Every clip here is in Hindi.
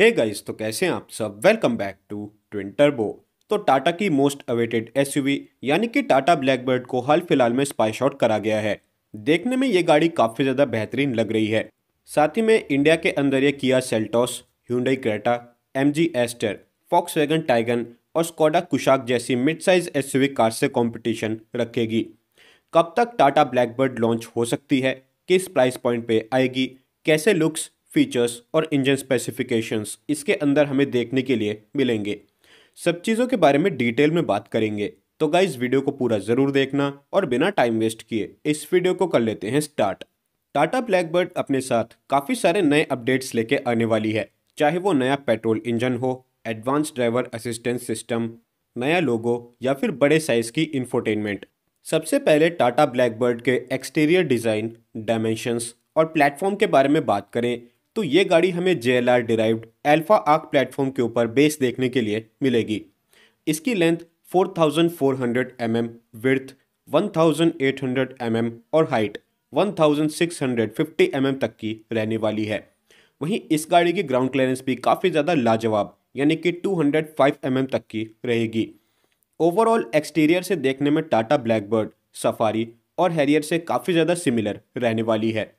हे गाइस तो कैसे हैं आप सब वेलकम बैक टू ट्विंटर बो तो टाटा की मोस्ट अवेटेड एसयूवी यानी कि टाटा ब्लैकबर्ड को हाल फिलहाल में स्पाई शॉट करा गया है देखने में ये गाड़ी काफ़ी ज़्यादा बेहतरीन लग रही है साथ ही में इंडिया के अंदर ये किया Seltos Hyundai Creta M Astor Volkswagen Taigun और स्कोडा कुशाक जैसी मिड साइज एस कार से कॉम्पिटिशन रखेगी कब तक टाटा ब्लैकबर्ड लॉन्च हो सकती है किस प्राइस पॉइंट पे आएगी कैसे लुक्स फीचर्स और इंजन स्पेसिफिकेशंस इसके अंदर हमें देखने के लिए मिलेंगे सब चीज़ों के बारे में डिटेल में बात करेंगे तो गाइज वीडियो को पूरा ज़रूर देखना और बिना टाइम वेस्ट किए इस वीडियो को कर लेते हैं स्टार्ट टाटा ब्लैकबर्ड अपने साथ काफ़ी सारे नए अपडेट्स लेके आने वाली है चाहे वो नया पेट्रोल इंजन हो एडवांस ड्राइवर असिस्टेंस सिस्टम नया लोगो या फिर बड़े साइज़ की इंफोटेनमेंट सबसे पहले टाटा ब्लैकबर्ड के एक्सटीरियर डिज़ाइन डायमेंशंस और प्लेटफॉर्म के बारे में बात करें तो ये गाड़ी हमें J L R derived Alpha Arc platform के ऊपर बेस देखने के लिए मिलेगी इसकी length 4400 hundred M M width one thousand mm और हाइट 1650 mm तक की रहने वाली है वहीं इस गाड़ी की ग्राउंड क्लियरेंस भी काफ़ी ज़्यादा लाजवाब यानी कि 205 mm तक की रहेगी ओवरऑल एक्सटीरियर से देखने में टाटा ब्लैकबर्ड सफारी और हैरियर से काफ़ी ज़्यादा सिमिलर रहने वाली है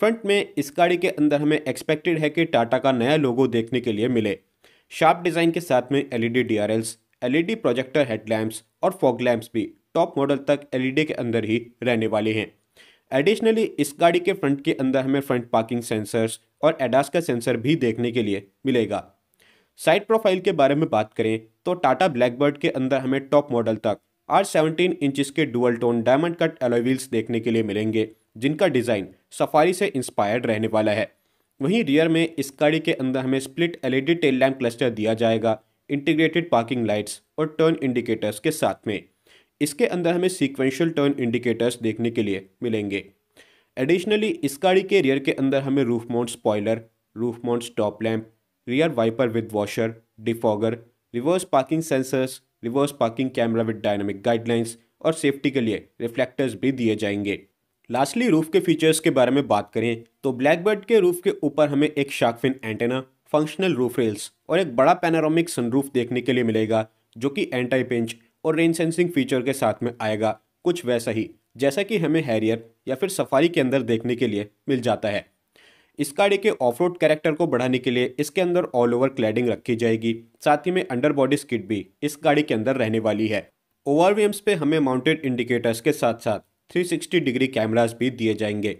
फ्रंट में इस गाड़ी के अंदर हमें एक्सपेक्टेड है कि टाटा का नया लोगो देखने के लिए मिले शार्प डिज़ाइन के साथ में LED DRLs, LED projector headlamps और फॉग लैम्प्स भी टॉप मॉडल तक एलईडी के अंदर ही रहने वाले हैं एडिशनली इस गाड़ी के फ्रंट के अंदर हमें फ्रंट पार्किंग सेंसर्स और एडास का सेंसर भी देखने के लिए मिलेगा साइड प्रोफाइल के बारे में बात करें तो टाटा ब्लैकबर्ड के अंदर हमें टॉप मॉडल तक आर सेवनटीन इंचज के dual tone diamond cut alloy wheels देखने के लिए मिलेंगे जिनका डिज़ाइन सफारी से इंस्पायर्ड रहने वाला है वहीं रियर में इस गाड़ी के अंदर हमें split LED tail lamp cluster दिया जाएगा इंटीग्रेटेड पार्किंग लाइट्स और टर्न इंडिकेटर्स के साथ में इसके अंदर हमें सीक्वेंशियल टर्न इंडिकेटर्स देखने के लिए मिलेंगे एडिशनली इस गाड़ी के रियर के अंदर हमें roof mount spoiler roof mount stop lamp rear wiper with washer defogger reverse parking sensors reverse parking camera with dynamic guidelines और सेफ्टी के लिए रिफ्लेक्टर्स भी दिए जाएंगे लास्टली रूफ़ के फीचर्स के बारे में बात करें तो ब्लैकबर्ड के रूफ़ के ऊपर हमें एक shark fin antenna functional roof rails और एक बड़ा पैनारोमिक सनरूफ देखने के लिए मिलेगा जो कि एंटी पिंच और रेन सेंसिंग फीचर के साथ में आएगा कुछ वैसा ही जैसा कि हमें हैरियर या फिर सफारी के अंदर देखने के लिए मिल जाता है इस गाड़ी के ऑफ रोड कैरेक्टर को बढ़ाने के लिए इसके अंदर ऑल ओवर क्लैडिंग रखी जाएगी साथ ही में अंडर बॉडी स्किट भी इस गाड़ी के अंदर रहने वाली है ओवर पे हमें माउंटेड इंडिकेटर्स के साथ साथ 360 डिग्री कैमरास भी दिए जाएंगे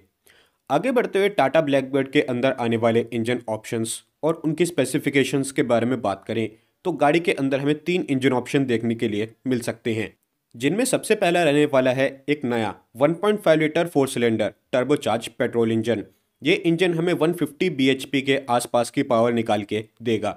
आगे बढ़ते हुए टाटा ब्लैकबर्ड के अंदर आने वाले इंजन ऑप्शंस और उनकी स्पेसिफिकेशंस के बारे में बात करें तो गाड़ी के अंदर हमें तीन इंजन ऑप्शन देखने के लिए मिल सकते हैं जिनमें सबसे पहला रहने वाला है एक नया 1.5 litre four cylinder turbocharge petrol engine ये इंजन हमें 150 bhp के आसपास की पावर निकाल के देगा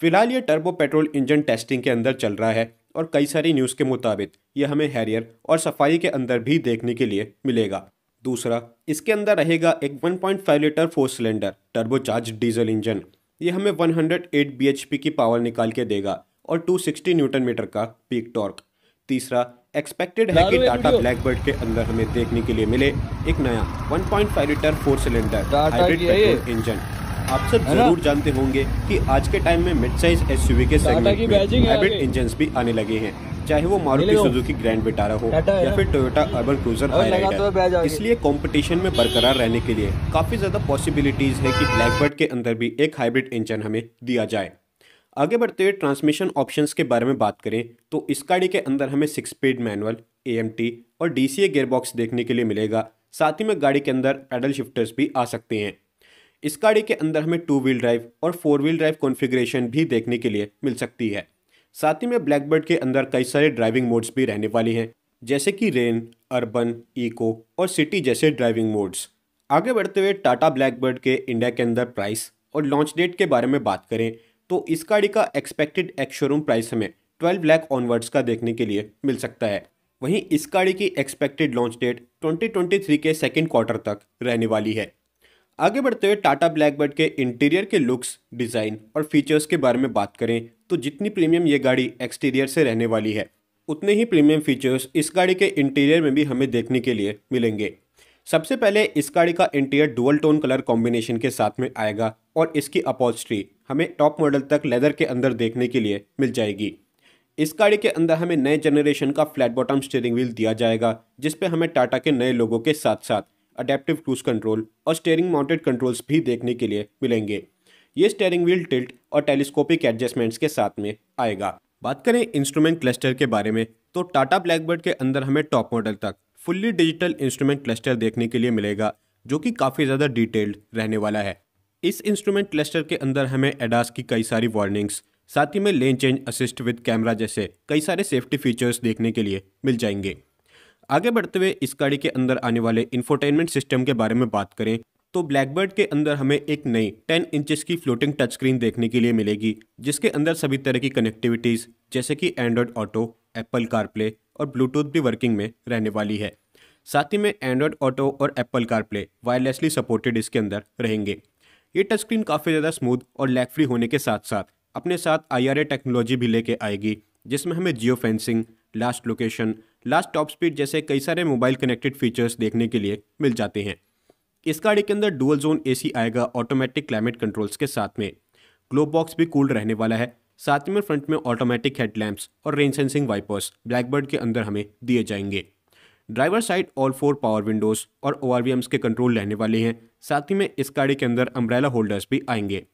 फिलहाल ये टर्बो पेट्रोल इंजन टेस्टिंग के अंदर चल रहा है और कई सारी न्यूज़ के मुताबिक यह हमें हैरियर और सफाई के अंदर भी देखने के लिए मिलेगा दूसरा इसके अंदर रहेगा एक 1.5 litre four cylinder turbocharge diesel engine ये हमें 108 हंड्रेड की पावर निकाल के देगा और 260 सिक्सटी न्यूटन मीटर का पीक टॉर्क तीसरा एक्सपेक्टेड है कि टाटा ब्लैकबर्ड के अंदर हमें देखने के लिए मिले एक नया 1.5 litre four cylinder hybrid petrol engine आप सब जरूर जानते होंगे कि आज के टाइम में मिड साइज एस के सेगमेंट में हाइब्रिड इंजन भी आने लगे हैं चाहे वो मारुति सुजुकी ग्रैंड बिटारा हो या फिर Toyota Urban Cruiser Hyryder इसलिए कंपटीशन में बरकरार रहने के लिए काफी ज्यादा पॉसिबिलिटीज है कि ब्लैकबर्ड के अंदर भी एक हाइब्रिड इंजन हमें दिया जाए आगे बढ़ते हुए ट्रांसमिशन ऑप्शंस के बारे में बात करें तो इस गाड़ी के अंदर हमें सिक्स स्पीड मैनुअल ए और डी सी देखने के लिए मिलेगा साथ ही में गाड़ी के अंदर पैडल शिफ्टर्स भी आ सकते हैं इस गाड़ी के अंदर हमें टू व्हील ड्राइव और फोर व्हील ड्राइव कॉन्फ़िगरेशन भी देखने के लिए मिल सकती है साथ ही में ब्लैकबर्ड के अंदर कई सारे ड्राइविंग मोड्स भी रहने वाली हैं जैसे कि रेन अर्बन इको और सिटी जैसे ड्राइविंग मोड्स आगे बढ़ते हुए टाटा ब्लैकबर्ड के इंडिया के अंदर प्राइस और लॉन्च डेट के बारे में बात करें तो इस गाड़ी का एक्सपेक्टेड एक्स शोरूम प्राइस हमें ट्वेल्व लाख ऑनवर्ड्स का देखने के लिए मिल सकता है वहीं इस गाड़ी की एक्सपेक्टेड लॉन्च डेट 2023 के सेकेंड क्वार्टर तक रहने वाली है आगे बढ़ते हुए टाटा ब्लैकबर्ड के इंटीरियर के लुक्स डिज़ाइन और फीचर्स के बारे में बात करें तो जितनी प्रीमियम ये गाड़ी एक्सटीरियर से रहने वाली है उतने ही प्रीमियम फीचर्स इस गाड़ी के इंटीरियर में भी हमें देखने के लिए मिलेंगे सबसे पहले इस गाड़ी का interior dual tone colour combination के साथ में आएगा और इसकी अपोजिट्री हमें टॉप मॉडल तक लेदर के अंदर देखने के लिए मिल जाएगी इस गाड़ी के अंदर हमें नए जनरेशन का फ्लैट बॉटम स्टीयरिंग व्हील दिया जाएगा जिसपे हमें टाटा के नए लोगों के साथ साथ अडेप्टिव क्रूज कंट्रोल और स्टेयरिंग माउंटेड कंट्रोल्स भी देखने के लिए मिलेंगे ये स्टेयरिंग व्हील टिल्ट और टेलीस्कोपिक एडजस्टमेंट्स के साथ में आएगा बात करें इंस्ट्रूमेंट क्लस्टर के बारे में तो टाटा ब्लैकबर्ड के अंदर हमें टॉप मॉडल तक फुल्ली डिजिटल इंस्ट्रूमेंट क्लस्टर देखने के लिए मिलेगा जो कि काफ़ी ज़्यादा डिटेल्ड रहने वाला है इस इंस्ट्रूमेंट क्लस्टर के अंदर हमें एडास की कई सारी वार्निंग्स साथ ही में lane change assist with camera जैसे कई सारे सेफ्टी फीचर्स देखने के लिए मिल जाएंगे आगे बढ़ते हुए इस गाड़ी के अंदर आने वाले इन्फोटेनमेंट सिस्टम के बारे में बात करें तो ब्लैकबर्ड के अंदर हमें एक नई 10 इंचेस की फ्लोटिंग टच स्क्रीन देखने के लिए मिलेगी जिसके अंदर सभी तरह की कनेक्टिविटीज़ जैसे कि एंड्रॉयड ऑटो एप्पल कारप्ले और ब्लूटूथ भी वर्किंग में रहने वाली है साथ ही में एंड्रॉयड ऑटो और एप्पल कारप्ले वायरलेसली सपोर्टेड इसके अंदर रहेंगे ये टच स्क्रीन काफ़ी ज़्यादा स्मूथ और लैग फ्री होने के साथ साथ अपने साथ आई टेक्नोलॉजी भी लेके आएगी जिसमें हमें geo fencing last location last top speed जैसे कई सारे मोबाइल कनेक्टेड फीचर्स देखने के लिए मिल जाते हैं इस गाड़ी के अंदर डुअल जोन एसी आएगा ऑटोमेटिक क्लाइमेट कंट्रोल्स के साथ में ग्लोब बॉक्स भी कूल रहने वाला है साथ में फ्रंट में ऑटोमेटिक हेडलैम्प्स और रेन सेंसिंग वाइपर्स ब्लैकबर्ड के अंदर हमें दिए जाएंगे driver side all four power windows और ओ के कंट्रोल रहने वाले हैं साथ ही में इस गाड़ी के अंदर अम्ब्रेला होल्डर्स भी आएंगे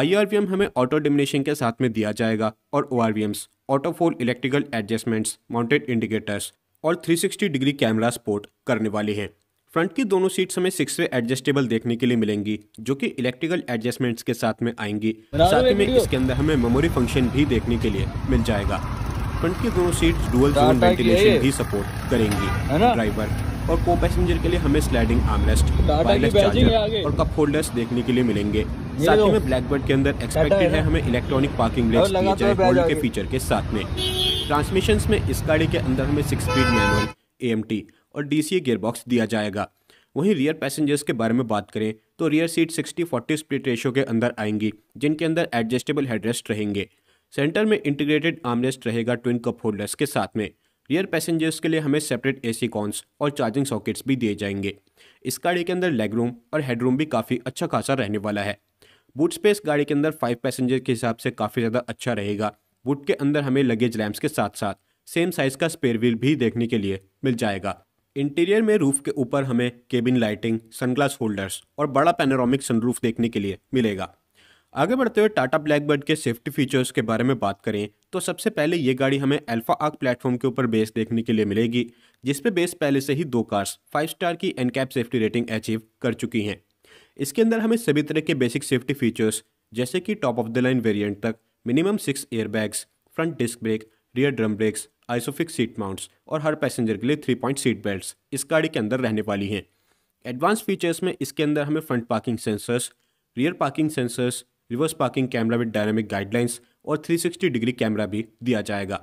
आई हमें ऑटो डिमिनेशन के साथ में दिया जाएगा और ओ auto fold electrical adjustments mounted indicators और 360 डिग्री कैमरा सपोर्ट करने वाली है फ्रंट की दोनों सीट्स हमें सिक्स वे एडजस्टेबल देखने के लिए मिलेंगी जो कि इलेक्ट्रिकल एडजस्टमेंट्स के साथ में आएंगी साथ में इसके अंदर हमें मेमोरी फंक्शन भी देखने के लिए मिल जाएगा फ्रंट की दोनों सीट्स डुअल जोन वेंटिलेशन भी सपोर्ट करेंगी ड्राइवर और को पैसेंजर के लिए हमें स्लाइडिंग आर्मरेस्ट वायरलेस चार्जर और कप होल्डर्स देखने के लिए मिलेंगे साथ में ब्लैकबर्ड के अंदर एक्सपेक्टेड है हमें इलेक्ट्रॉनिक पार्किंग ब्रेक्स के फीचर के साथ में ट्रांसमिशन में इस गाड़ी के अंदर हमें सिक्स स्पीड मैनुअल एएमटी और डीसीए गियरबॉक्स दिया जाएगा वहीं रियर पैसेंजर्स के बारे में बात करें तो रियर सीट 60-40 स्प्लिट रेशो के अंदर आएंगी जिनके अंदर एडजस्टेबल हेडरेस्ट रहेंगे सेंटर में इंटीग्रेटेड आर्मरेस्ट रहेगा ट्विन कप होल्डर्स के साथ में रियर पैसेंजर्स के लिए हमें सेपरेट एसी कॉन्स और चार्जिंग सॉकेट्स भी दिए जाएंगे इस गाड़ी के अंदर लेग रूम और हेडरूम भी काफ़ी अच्छा खासा रहने वाला है बूट स्पेस गाड़ी के अंदर फाइव पैसेंजर के हिसाब से काफ़ी ज़्यादा अच्छा रहेगा बूट के अंदर हमें लगेज रैम्स के साथ साथ सेम साइज़ का स्पेयर व्हील भी देखने के लिए मिल जाएगा इंटीरियर में रूफ के ऊपर हमें केबिन लाइटिंग सनग्लास होल्डर्स और बड़ा पैनोरामिक सनरूफ देखने के लिए मिलेगा आगे बढ़ते हुए टाटा ब्लैकबर्ड के सेफ्टी फीचर्स के बारे में बात करें तो सबसे पहले ये गाड़ी हमें अल्फा आर्क प्लेटफॉर्म के ऊपर बेस देखने के लिए मिलेगी जिसपे बेस पहले से ही दो कार्स फाइव स्टार की एनकैप सेफ्टी रेटिंग अचीव कर चुकी हैं इसके अंदर हमें सभी तरह के बेसिक सेफ्टी फीचर्स जैसे कि top of the line variant तक minimum six airbags front disc brake rear drum brakes isofix seat mounts और हर पैसेंजर के लिए थ्री पॉइंट सीट बेल्ट इस गाड़ी के अंदर रहने वाली हैं एडवांस फीचर्स में इसके अंदर हमें front parking sensors rear parking sensors reverse parking camera with dynamic guidelines और 360 डिग्री कैमरा भी दिया जाएगा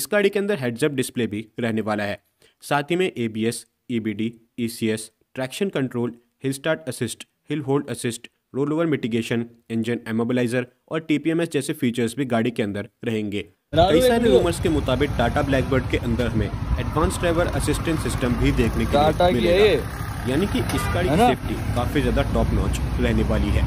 इस गाड़ी के अंदर हेडजअप डिस्प्ले भी रहने वाला है साथ ही में A B S E B D E C S traction control hill start assist hill hold assist roll over mitigation engine immobiliser और टीपीएमएस जैसे फीचर्स भी गाड़ी के अंदर रहेंगे कई सारे रूमर्स के मुताबिक टाटा ब्लैकबर्ड के अंदर हमें एडवांस ड्राइवर असिस्टेंट सिस्टम भी देखने के लिए मिलेगा यानी कि इस गाड़ी की सेफ्टी काफी ज्यादा टॉप नॉच रहने वाली है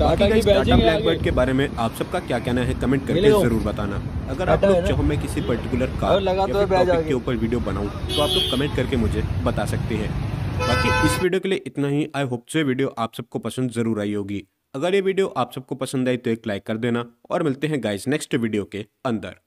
टाटा ब्लैकबर्ड के बारे में आप सबका क्या कहना है कमेंट करके जरूर बताना अगर आप लोग चाहो मैं किसी पर्टिकुलर कार के ऊपर वीडियो बनाऊँ तो आप लोग कमेंट करके मुझे बता सकते हैं बाकी इस वीडियो के लिए इतना ही आई होप से वीडियो आप सबको पसंद जरूर आई होगी अगर ये वीडियो आप सबको पसंद आई तो एक लाइक कर देना और मिलते हैं गाइस नेक्स्ट वीडियो के अंदर